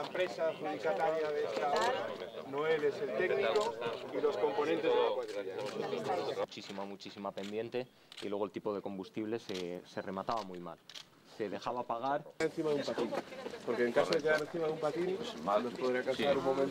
la empresa adjudicataria de esta obra. Noel es el técnico y los componentes de la cuadrilla. Muchísima, muchísima pendiente y luego el tipo de combustible se, se remataba muy mal dejaba pagar.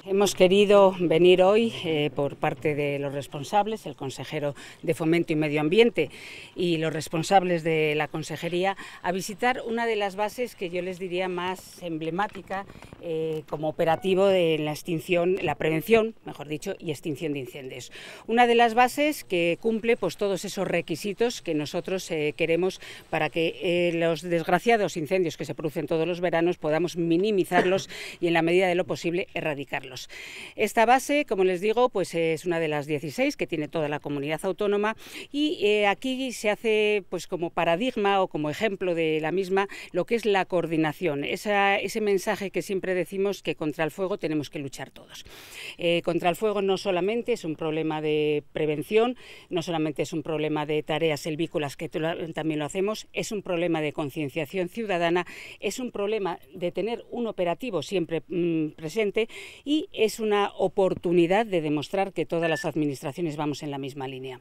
Hemos querido venir hoy eh, por parte de los responsables, el consejero de Fomento y Medio Ambiente y los responsables de la consejería, a visitar una de las bases que yo les diría más emblemática eh, como operativo de la extinción, la prevención, mejor dicho, y extinción de incendios. Una de las bases que cumple pues, todos esos requisitos que nosotros eh, queremos para que los desgraciados los incendios que se producen todos los veranos podamos minimizarlos y en la medida de lo posible erradicarlos. Esta base, como les digo, pues es una de las 16 que tiene toda la comunidad autónoma y eh, aquí se hace pues como paradigma o como ejemplo de la misma lo que es la coordinación, esa, ese mensaje que siempre decimos que contra el fuego tenemos que luchar todos. Eh, contra el fuego no solamente es un problema de prevención, no solamente es un problema de tareas selvícolas que también lo hacemos, es un problema de concienciación Ciudadana, es un problema de tener un operativo siempre mm, presente y es una oportunidad de demostrar que todas las administraciones vamos en la misma línea.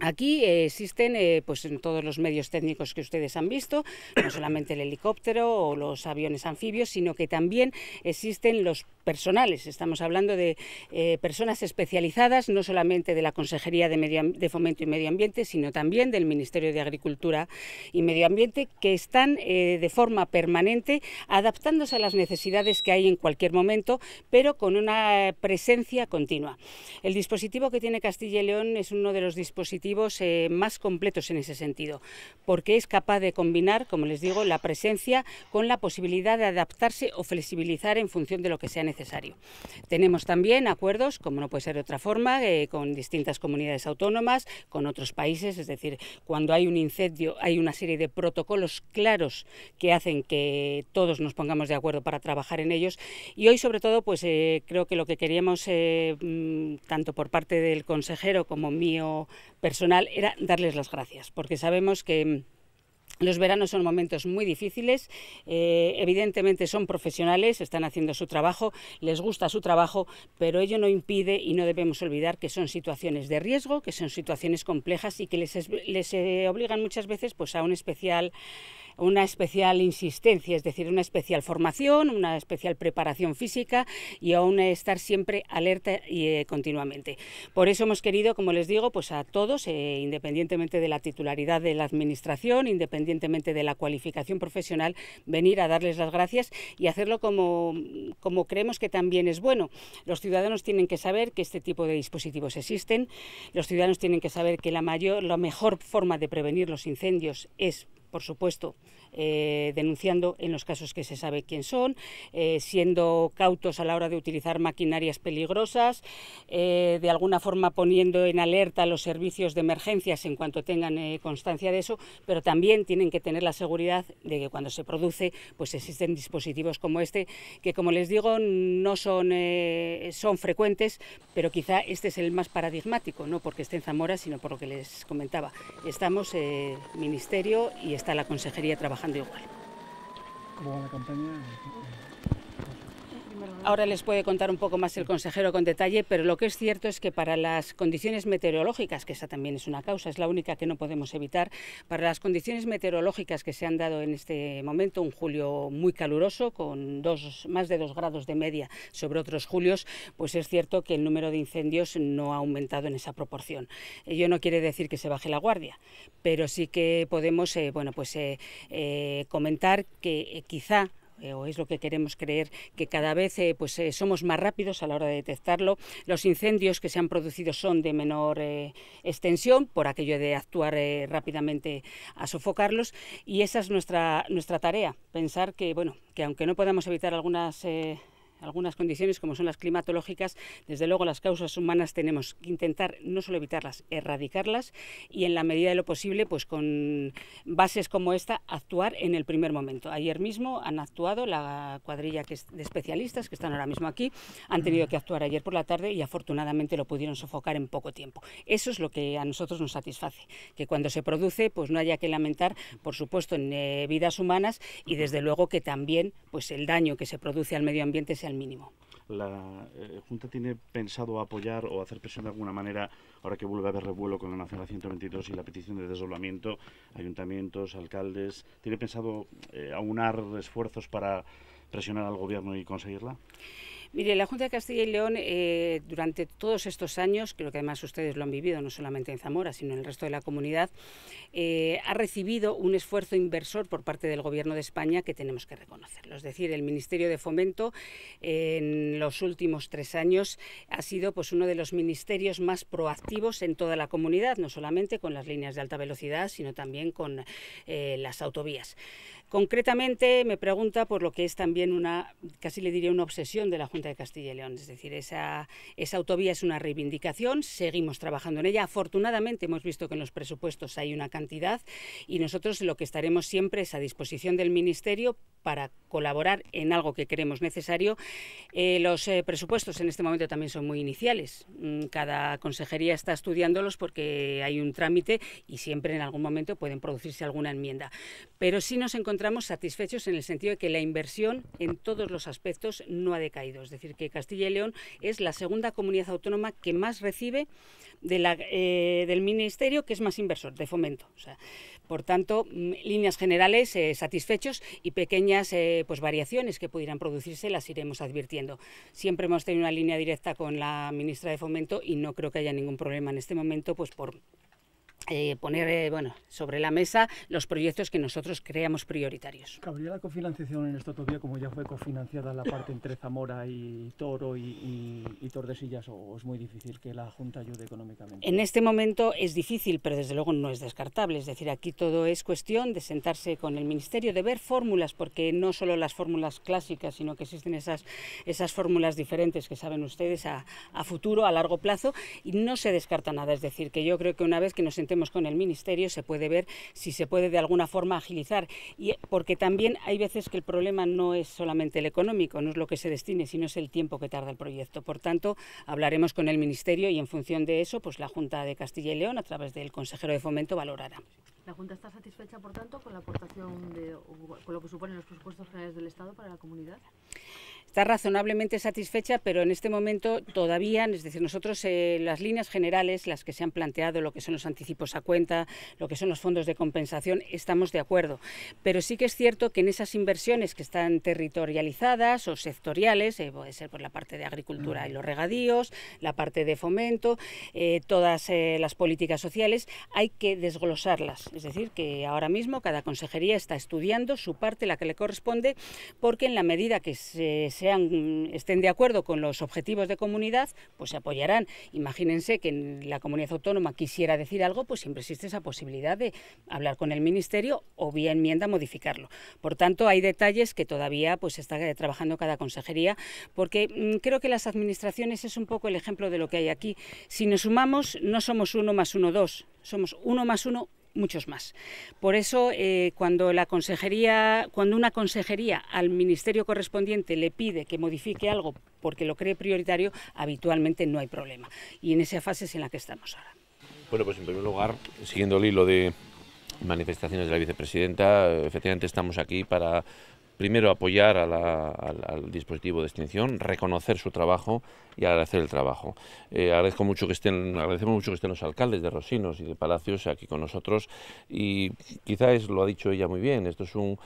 Aquí eh, existen eh, pues, en todos los medios técnicos que ustedes han visto, no solamente el helicóptero o los aviones anfibios, sino que también existen los personales. Estamos hablando de eh, personas especializadas, no solamente de la Consejería de, de, Fomento y Medio Ambiente, sino también del Ministerio de Agricultura y Medio Ambiente, que están de forma permanente adaptándose a las necesidades que hay en cualquier momento, pero con una presencia continua. El dispositivo que tiene Castilla y León es uno de los dispositivos eh, más completos en ese sentido, porque es capaz de combinar, como les digo, la presencia con la posibilidad de adaptarse o flexibilizar en función de lo que sea necesario. Tenemos también acuerdos, como no puede ser de otra forma, eh, con distintas comunidades autónomas, con otros países, es decir, cuando hay un incendio hay una serie de protocolos claros que hacen que todos nos pongamos de acuerdo para trabajar en ellos y hoy sobre todo pues eh, creo que lo que queríamos mm, tanto por parte del consejero como mío personal era darles las gracias, porque sabemos que... Mm, los veranos son momentos muy difíciles, eh, evidentemente son profesionales, están haciendo su trabajo, les gusta su trabajo, pero ello no impide y no debemos olvidar que son situaciones de riesgo, que son situaciones complejas y que les, les eh, obligan muchas veces pues, a un especial una especial insistencia, es decir, una especial formación, una especial preparación física y aún estar siempre alerta y eh, continuamente. Por eso hemos querido, como les digo, pues a todos, eh, independientemente de la titularidad de la administración, independientemente de la cualificación profesional, venir a darles las gracias y hacerlo como, como creemos que también es bueno. Los ciudadanos tienen que saber que este tipo de dispositivos existen, los ciudadanos tienen que saber que la mayor, la mejor forma de prevenir los incendios es por supuesto. Eh, denunciando en los casos que se sabe quién son, eh, siendo cautos a la hora de utilizar maquinarias peligrosas, eh, de alguna forma poniendo en alerta los servicios de emergencias en cuanto tengan constancia de eso, pero también tienen que tener la seguridad de que cuando se produce, pues existen dispositivos como este, que como les digo, no son, son frecuentes, pero quizá este es el más paradigmático, no porque esté en Zamora, sino por lo que les comentaba. Estamos, Ministerio y está la Consejería Trabajo ¿Cómo la campaña? Ahora les puede contar un poco más el consejero con detalle, pero lo que es cierto es que para las condiciones meteorológicas, que esa también es una causa, es la única que no podemos evitar, para las condiciones meteorológicas que se han dado en este momento, un julio muy caluroso, con dos, más de dos grados de media sobre otros julios, pues es cierto que el número de incendios no ha aumentado en esa proporción. Ello no quiere decir que se baje la guardia, pero sí que podemos eh, bueno, pues, eh, eh, comentar que quizá eh, o es lo que queremos creer, que cada vez eh, pues, eh, somos más rápidos a la hora de detectarlo. Los incendios que se han producido son de menor extensión por aquello de actuar rápidamente a sofocarlos y esa es nuestra, nuestra tarea, pensar que, bueno, que aunque no podamos evitar algunas algunas condiciones como son las climatológicas, desde luego las causas humanas tenemos que intentar no solo evitarlas, erradicarlas y en la medida de lo posible, pues con bases como esta, actuar en el primer momento. Ayer mismo han actuado la cuadrilla de especialistas que están ahora mismo aquí, han tenido que actuar ayer por la tarde y afortunadamente lo pudieron sofocar en poco tiempo. Eso es lo que a nosotros nos satisface, que cuando se produce, pues no haya que lamentar, por supuesto, en eh, vidas humanas y desde luego que también pues el daño que se produce al medio ambiente sea mínimo. ¿La eh, Junta tiene pensado apoyar o hacer presión de alguna manera, ahora que vuelve a haber revuelo con la Nacional 122 y la petición de desdoblamiento, ayuntamientos, alcaldes? ¿Tiene pensado eh, aunar esfuerzos para presionar al Gobierno y conseguirla? Mire, la Junta de Castilla y León eh, durante todos estos años, creo que además ustedes lo han vivido no solamente en Zamora, sino en el resto de la comunidad, eh, ha recibido un esfuerzo inversor por parte del Gobierno de España que tenemos que reconocerlo. Es decir, el Ministerio de Fomento en los últimos tres años ha sido pues, uno de los ministerios más proactivos en toda la comunidad, no solamente con las líneas de alta velocidad, sino también con eh, las autovías. Concretamente me pregunta por lo que es también una, casi le diría una obsesión de la Junta de Castilla y León, es decir, esa, esa autovía es una reivindicación, seguimos trabajando en ella, afortunadamente hemos visto que en los presupuestos hay una cantidad y nosotros lo que estaremos siempre es a disposición del Ministerio para colaborar en algo que creemos necesario. Eh, los eh, presupuestos en este momento también son muy iniciales. Mm, cada consejería está estudiándolos porque hay un trámite y siempre en algún momento pueden producirse alguna enmienda. Pero sí nos encontramos satisfechos en el sentido de que la inversión en todos los aspectos no ha decaído. Es decir, que Castilla y León es la segunda comunidad autónoma que más recibe de eh, del Ministerio que es más inversor, de fomento. Por tanto, mm, líneas generales eh, satisfechos y pequeñas eh, pues, variaciones que pudieran producirse las iremos advirtiendo. Siempre hemos tenido una línea directa con la ministra de Fomento y no creo que haya ningún problema en este momento pues, por eh, poner eh, bueno, sobre la mesa los proyectos que nosotros creamos prioritarios. ¿Cabría la cofinanciación en esto todavía como ya fue cofinanciada la parte entre Zamora y Toro y, Tordesillas o es muy difícil que la Junta ayude económicamente? En este momento es difícil, pero desde luego no es descartable. Es decir, aquí todo es cuestión de sentarse con el Ministerio, de ver fórmulas, porque no solo las fórmulas clásicas, sino que existen esas, esas fórmulas diferentes que saben ustedes a, futuro, a largo plazo, y no se descarta nada. Es decir, que yo creo que una vez que nos sentemos con el Ministerio se puede ver si se puede de alguna forma agilizar, y, eh, porque también hay veces que el problema no es solamente el económico, no es lo que se destine, sino es el tiempo que tarda el proyecto. Por tanto, hablaremos con el Ministerio y en función de eso, pues la Junta de Castilla y León, a través del consejero de Fomento, valorará. ¿La Junta está satisfecha, por tanto, con la aportación de, con lo que suponen los presupuestos generales del Estado para la comunidad? está razonablemente satisfecha, pero en este momento todavía, es decir, nosotros eh, las líneas generales, las que se han planteado, lo que son los anticipos a cuenta, lo que son los fondos de compensación, estamos de acuerdo. Pero sí que es cierto que en esas inversiones que están territorializadas o sectoriales, eh, puede ser por la parte de agricultura y mm. los regadíos, la parte de fomento, eh, todas las políticas sociales, hay que desglosarlas. Es decir, que ahora mismo cada consejería está estudiando su parte, la que le corresponde, porque en la medida que se Mm, estén de acuerdo con los objetivos de comunidad, pues se apoyarán. Imagínense que la comunidad autónoma quisiera decir algo, pues siempre existe esa posibilidad de hablar con el Ministerio o vía enmienda modificarlo. Por tanto, hay detalles que todavía pues está trabajando cada consejería, porque mm, creo que las administraciones es un poco el ejemplo de lo que hay aquí. Si nos sumamos, no somos uno más uno dos, somos uno más uno muchos más. Por eso, eh, cuando, la consejería, cuando una consejería al ministerio correspondiente le pide que modifique algo porque lo cree prioritario, habitualmente no hay problema. Y en esa fase es en la que estamos ahora. Bueno, pues en primer lugar, siguiendo el hilo de manifestaciones de la vicepresidenta, efectivamente estamos aquí para primero apoyar al, dispositivo de extinción, reconocer su trabajo y agradecer el trabajo. Eh, agradezco mucho que estén, agradecemos mucho que estén los alcaldes de Rosinos y de Palacios aquí con nosotros y quizás lo ha dicho ella muy bien, esto es eh,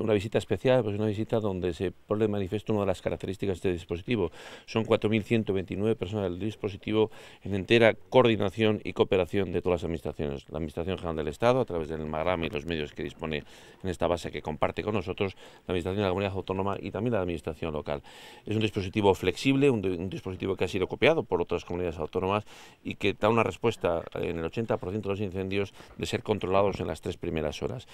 una visita especial, pues una visita donde se pone de manifiesto una de las características de este dispositivo. Son 4.129 personas del dispositivo en entera coordinación y cooperación de todas las administraciones. La Administración General del Estado, a través del Magrama y los medios que dispone en esta base que comparte con nosotros, de la Comunidad Autónoma y también de la Administración local. Es un dispositivo flexible, un, dispositivo que ha sido copiado por otras comunidades autónomas y que da una respuesta en el 80% de los incendios de ser controlados en las tres primeras horas.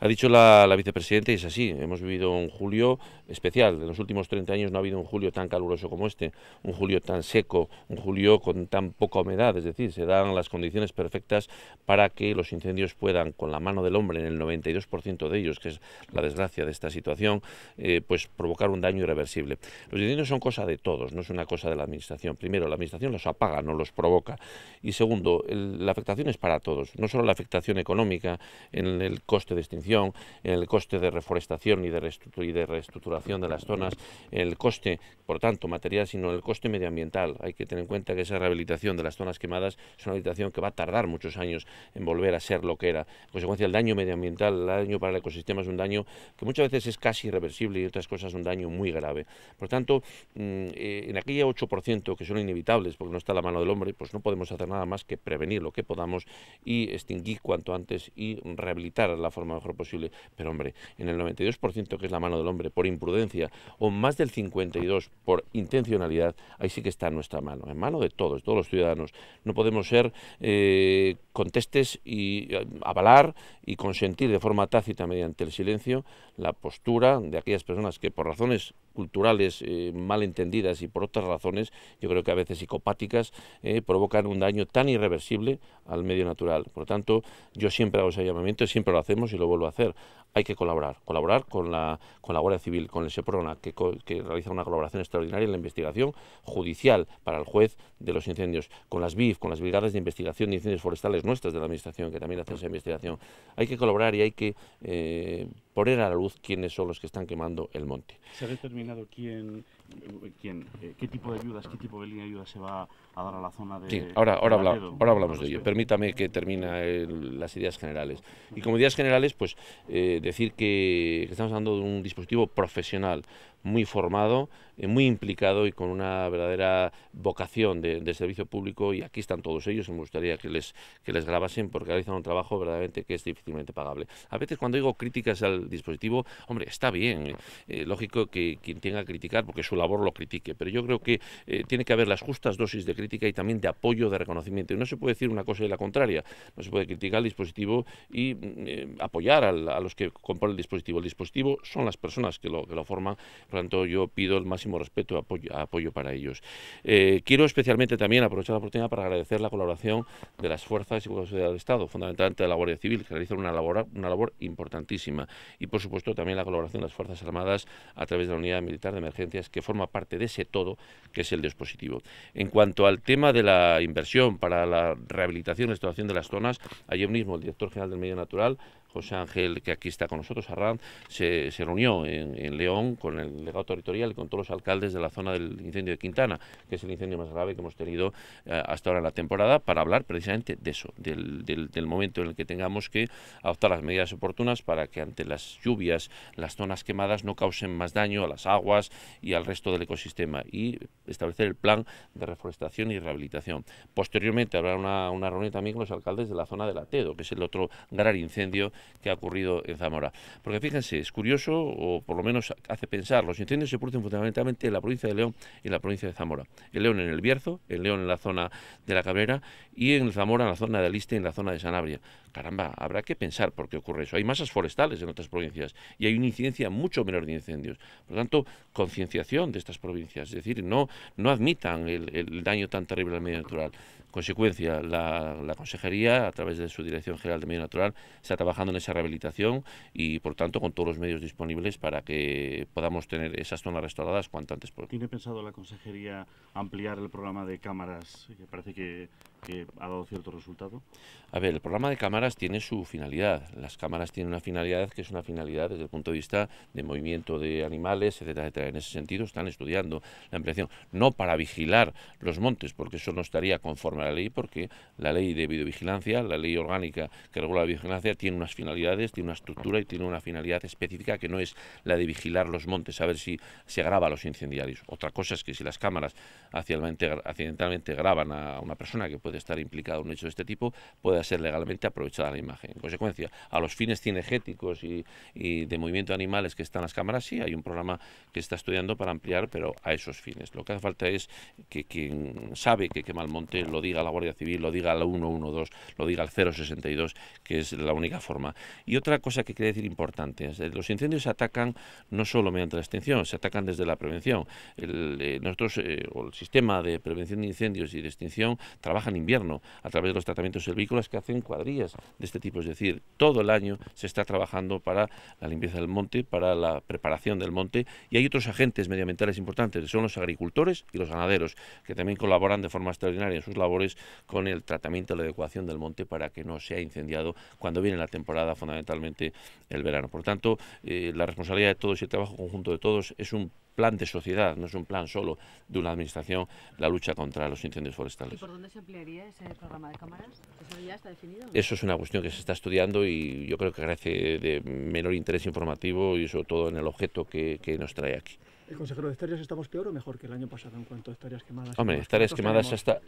Ha dicho la, la vicepresidenta y es así, hemos vivido un julio especial. En los últimos 30 años no ha habido un julio tan caluroso como este, un julio tan seco, un julio con tan poca humedad, es decir, se dan las condiciones perfectas para que los incendios puedan, con la mano del hombre en el 92% de ellos, que es la desgracia de esta situación, eh, pues provocar un daño irreversible. Los incendios son cosa de todos, no es una cosa de la Administración. Primero, la Administración los apaga, no los provoca. Y segundo, la afectación es para todos, no solo la afectación económica en el coste de extinción, en el coste de reforestación y de, reestructuración de, las zonas, en el coste, por tanto, material, sino el coste medioambiental. Hay que tener en cuenta que esa rehabilitación de las zonas quemadas es una rehabilitación que va a tardar muchos años en volver a ser lo que era. consecuencia, el daño medioambiental, el daño para el ecosistema es un daño que muchas veces es casi irreversible y otras cosas un daño muy grave. Por tanto, mm, eh, en aquella 8% que son inevitables porque no está la mano del hombre, pues no podemos hacer nada más que prevenir lo que podamos y extinguir cuanto antes y rehabilitar de la forma mejor posible. Pero hombre, en el 92% que es la mano del hombre por imprudencia o más del 52% por intencionalidad, ahí sí que está en nuestra mano, en mano de todos, todos los ciudadanos. No podemos ser eh, contestes y eh, avalar y consentir de forma tácita mediante el silencio la postura de aquellas personas que por razones culturales eh, malentendidas mal entendidas y por otras razones, yo creo que a veces psicopáticas, eh, provocan un daño tan irreversible al medio natural. Por lo tanto, yo siempre hago ese llamamiento, siempre lo hacemos y lo vuelvo a hacer hay que colaborar, colaborar con la, con la Guardia Civil, con el SEPRONA, que, realiza una colaboración extraordinaria en la investigación judicial para el juez de los incendios, con las BIF, con las brigadas de investigación de incendios forestales nuestras de la Administración, que también hacen esa investigación. Hay que colaborar y hay que eh, poner a la luz quiénes son los que están quemando el monte. ¿Se ha determinado quién, quién, eh, qué tipo de ayudas, qué tipo de línea de se va a dar a la zona de... Sí, ahora, ahora, ahora hablamos de ello. Permítame que termine las ideas generales. Y como ideas generales, pues eh, decir que estamos hablando de un dispositivo profesional, muy formado, eh, muy implicado y con una verdadera vocación de, servicio público y aquí están todos ellos me gustaría que les, que les grabasen porque realizan un trabajo verdaderamente que es difícilmente pagable. A veces cuando digo críticas al dispositivo, hombre, está bien, eh, eh, lógico que quien tenga que criticar porque su labor lo critique, pero yo creo que tiene que haber las justas dosis de crítica y también de apoyo, de reconocimiento. Y no se puede decir una cosa y la contraria, no se puede criticar el dispositivo y mm, apoyar a los que componen el dispositivo. El dispositivo son las personas que lo, que lo forman. Por tanto, yo pido el máximo respeto apoyo, apoyo para ellos. Eh, quiero especialmente también aprovechar la oportunidad para agradecer la colaboración de las fuerzas y cuerpos del Estado, fundamentalmente de la Guardia Civil, que realizan una labor, una labor importantísima. Y, por supuesto, también la colaboración de las Fuerzas Armadas a través de la Unidad Militar de Emergencias, que forma parte de ese todo que es el dispositivo. En cuanto al tema de la inversión para la rehabilitación y restauración de las zonas, ayer mismo el director general del Medio Natural José Ángel, que aquí está con nosotros, Arran, se, reunió en, León con el legado territorial y con todos los alcaldes de la zona del incendio de Quintana, que es el incendio más grave que hemos tenido eh, hasta ahora en la temporada, para hablar precisamente de eso, del, momento en el que tengamos que adoptar las medidas oportunas para que ante las lluvias las zonas quemadas no causen más daño a las aguas y al resto del ecosistema y establecer el plan de reforestación y rehabilitación. Posteriormente habrá una, reunión también con los alcaldes de la zona de Atedo, que es el otro gran incendio que ha ocurrido en Zamora. Porque fíjense, es curioso, o por lo menos hace pensar, los incendios se producen fundamentalmente en la provincia de León y en la provincia de Zamora. En León en el Bierzo, en León en la zona de la Cabrera y en Zamora en la zona de Aliste y en la zona de Sanabria. Caramba, habrá que pensar por qué ocurre eso. Hay masas forestales en otras provincias y hay una incidencia mucho menor de incendios. Por lo tanto, concienciación de estas provincias, es decir, no, no admitan el, el daño tan terrible al medio natural consecuencia, la, Consejería, a través de su Dirección General de Medio Natural, está trabajando en esa rehabilitación y, por tanto, con todos los medios disponibles para que podamos tener esas zonas restauradas cuanto antes. ¿Tiene pensado la Consejería ampliar el programa de cámaras? parece que que ha dado cierto resultado? A ver, el programa de cámaras tiene su finalidad. Las cámaras tienen una finalidad que es una finalidad desde el punto de vista de movimiento de animales, etcétera, etcétera. En ese sentido están estudiando la ampliación. No para vigilar los montes, porque eso no estaría conforme a la ley, porque la ley de videovigilancia, la ley orgánica que regula la vigilancia, tiene unas finalidades, tiene una estructura y tiene una finalidad específica que no es la de vigilar los montes a ver si se graba los incendiarios. Otra cosa es que si las cámaras accidentalmente graban a una persona que puede estar implicado en un hecho de este tipo pueda ser legalmente aprovechada la imagen. En consecuencia, a los fines cinegéticos y, de movimiento de animales que están las cámaras, sí, hay un programa que está estudiando para ampliar, pero a esos fines. Lo que hace falta es que quien sabe que quema el monte lo diga a la Guardia Civil, lo diga al 112, lo diga al 062, que es la única forma. Y otra cosa que quería decir importante, eh, los incendios se atacan no solo mediante la extinción, se atacan desde la prevención. Eh, nosotros, eh, el sistema de prevención de incendios y de extinción, trabajan invierno, a través de los tratamientos silvícolas que hacen cuadrillas de este tipo. Es decir, todo el año se está trabajando para la limpieza del monte, para la preparación del monte y hay otros agentes medioambientales importantes, son los agricultores y los ganaderos, que también colaboran de forma extraordinaria en sus labores con el tratamiento y la adecuación del monte para que no sea incendiado cuando viene la temporada, fundamentalmente el verano. Por tanto, eh, la responsabilidad de todos y el trabajo conjunto de todos es un plan de sociedad, no es un plan solo de una administración, la lucha contra los incendios forestales. ¿Y por dónde se ampliaría ese programa de cámaras? ¿Eso ya está definido? Eso es una cuestión que se está estudiando y yo creo que carece de menor interés informativo y sobre todo en el objeto que nos trae aquí el consejero de hectáreas estamos peor o mejor que el año pasado en cuanto a hectáreas quemadas. Hombre, hectáreas quemadas a,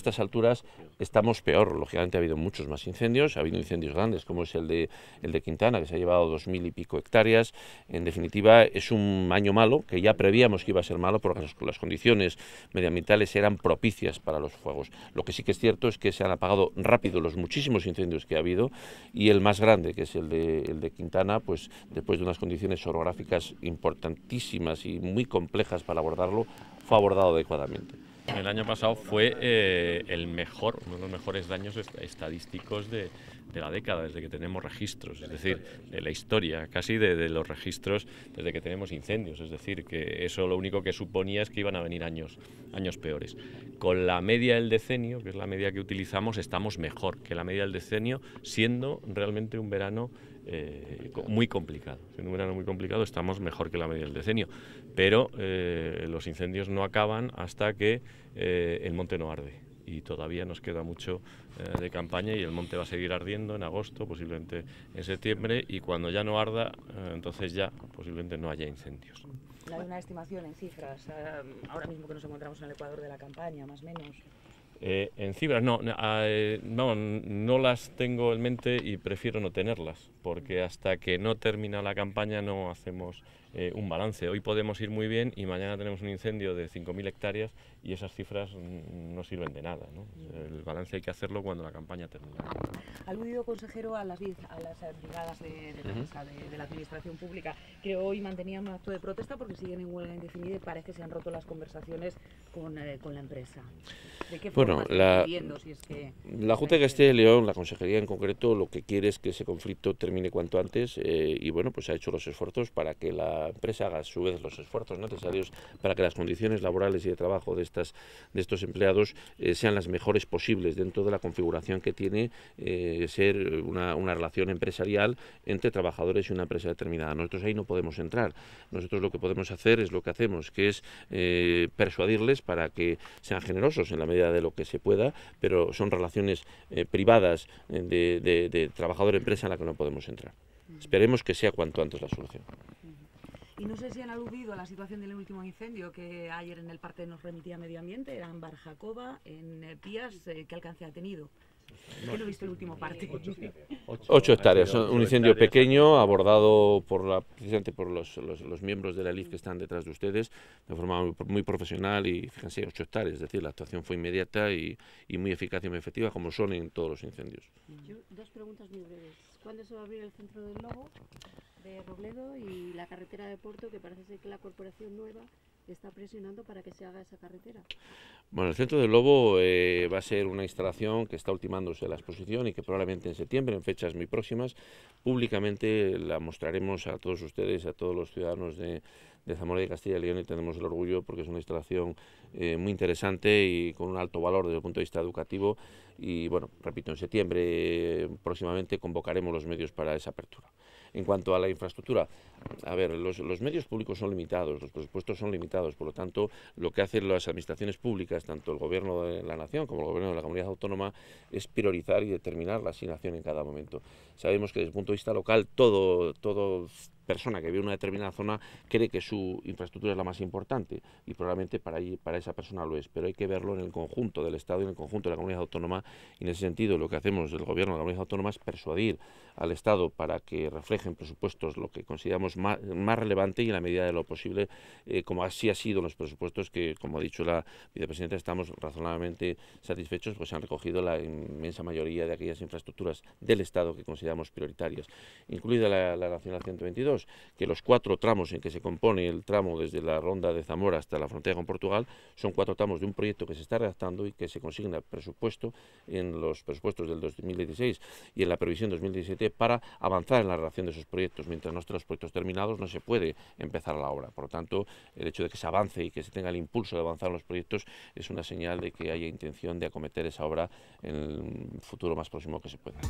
estas, alturas estamos peor. Lógicamente ha habido muchos más incendios, ha habido incendios grandes como es el de, el de Quintana, que se ha llevado dos mil y pico hectáreas. En definitiva, es un año malo, que ya prevíamos que iba a ser malo porque las, condiciones medioambientales eran propicias para los fuegos. Lo que sí que es cierto es que se han apagado rápido los muchísimos incendios que ha habido y el más grande, que es el de, el de Quintana, pues después de unas condiciones orográficas importantísimas y muy complejas para abordarlo, fue abordado adecuadamente. El año pasado fue eh, el mejor, uno de los mejores daños estadísticos de, la década, desde que tenemos registros, es decir, de la historia, casi de, de, los registros desde que tenemos incendios, es decir, que eso lo único que suponía es que iban a venir años, años peores. Con la media del decenio, que es la media que utilizamos, estamos mejor que la media del decenio, siendo realmente un verano eh, muy complicado. Siendo un verano muy complicado, estamos mejor que la media del decenio. Pero eh, los incendios no acaban hasta que eh, el monte no arde. Y todavía nos queda mucho de campaña y el monte va a seguir ardiendo en agosto, posiblemente en septiembre. Y cuando ya no arda, entonces ya posiblemente no haya incendios. ¿Hay una estimación en cifras? ahora mismo que nos encontramos en el Ecuador de la campaña, más o menos. en cifras, no, no, no las tengo en mente y prefiero no tenerlas porque hasta que no termina la campaña no hacemos eh, un balance. Hoy podemos ir muy bien y mañana tenemos un incendio de 5.000 hectáreas y esas cifras no sirven de nada. El balance hay que hacerlo cuando la campaña termina. aludido, consejero, a las, a las eh, brigadas de, la, Administración Pública, que hoy mantenían un acto de protesta porque siguen en huelga indefinida y parece que se han roto las conversaciones con, eh, la empresa. ¿De qué forma bueno, la, viviendo, que... la Junta de Castilla y León, la consejería en concreto, lo que quiere es que ese conflicto termine cuanto antes eh, y bueno, pues ha hecho los esfuerzos para que la empresa haga a su vez los esfuerzos necesarios para que las condiciones laborales y de trabajo de, estas, de estos empleados eh, sean las mejores posibles dentro de la configuración que tiene eh, ser una, relación empresarial entre trabajadores y una empresa determinada. Nosotros ahí no podemos entrar. Nosotros lo que podemos hacer es lo que hacemos, que es persuadirles para que sean generosos en la medida de lo que se pueda, pero son relaciones privadas de, de trabajador-empresa en la que no podemos entrar. Esperemos que sea cuanto antes la solución. Y no sé si han aludido a la situación del último incendio que ayer en el Parque nos remitía Medio Ambiente, era en Barjacoba, en eh, Pías, eh, ¿qué alcance ha tenido? no he visto el último parte. Ocho, hectáreas. un incendio pequeño abordado por la, precisamente por los, los, miembros de la LIF que están detrás de ustedes de forma muy, profesional y fíjense, ocho hectáreas. Es decir, la actuación fue inmediata y, y, muy eficaz y muy efectiva como son en todos los incendios. dos preguntas muy breves. ¿Cuándo se va a abrir el centro del Lobo de Robledo y la carretera de Porto que parece ser que la corporación nueva está presionando para que se haga esa carretera? Bueno, el Centro del Lobo eh, va a ser una instalación que está ultimándose la exposición y que probablemente en septiembre, en fechas muy próximas, públicamente la mostraremos a todos ustedes, a todos los ciudadanos de, Zamora y de Castilla y León y tenemos el orgullo porque es una instalación eh, muy interesante y con un alto valor desde el punto de vista educativo y bueno, repito, en septiembre eh, próximamente convocaremos los medios para esa apertura. En cuanto a la infraestructura, a ver, los, medios públicos son limitados, los presupuestos son limitados, por lo tanto, lo que hacen las administraciones públicas, tanto el gobierno de la nación como el gobierno de la comunidad autónoma, es priorizar y determinar la asignación en cada momento. Sabemos que desde el punto de vista local todo, todo persona que vive en una determinada zona cree que su infraestructura es la más importante y probablemente para, ahí, para esa persona lo es, pero hay que verlo en el conjunto del Estado y en el conjunto de la comunidad autónoma y en ese sentido lo que hacemos el gobierno de la comunidad autónoma es persuadir al Estado para que reflejen presupuestos lo que consideramos más, relevante y en la medida de lo posible, eh, como así ha sido los presupuestos que, como ha dicho la vicepresidenta, estamos razonablemente satisfechos, pues se han recogido la inmensa mayoría de aquellas infraestructuras del Estado que consideramos prioritarias, incluida la, la Nacional 122 que los cuatro tramos en que se compone el tramo desde la ronda de Zamora hasta la frontera con Portugal son cuatro tramos de un proyecto que se está redactando y que se consigna presupuesto en los presupuestos del 2016 y en la previsión 2017 para avanzar en la redacción de esos proyectos. Mientras no estén los proyectos terminados, no se puede empezar la obra. Por lo tanto, el hecho de que se avance y que se tenga el impulso de avanzar en los proyectos es una señal de que haya intención de acometer esa obra en el futuro más próximo que se pueda.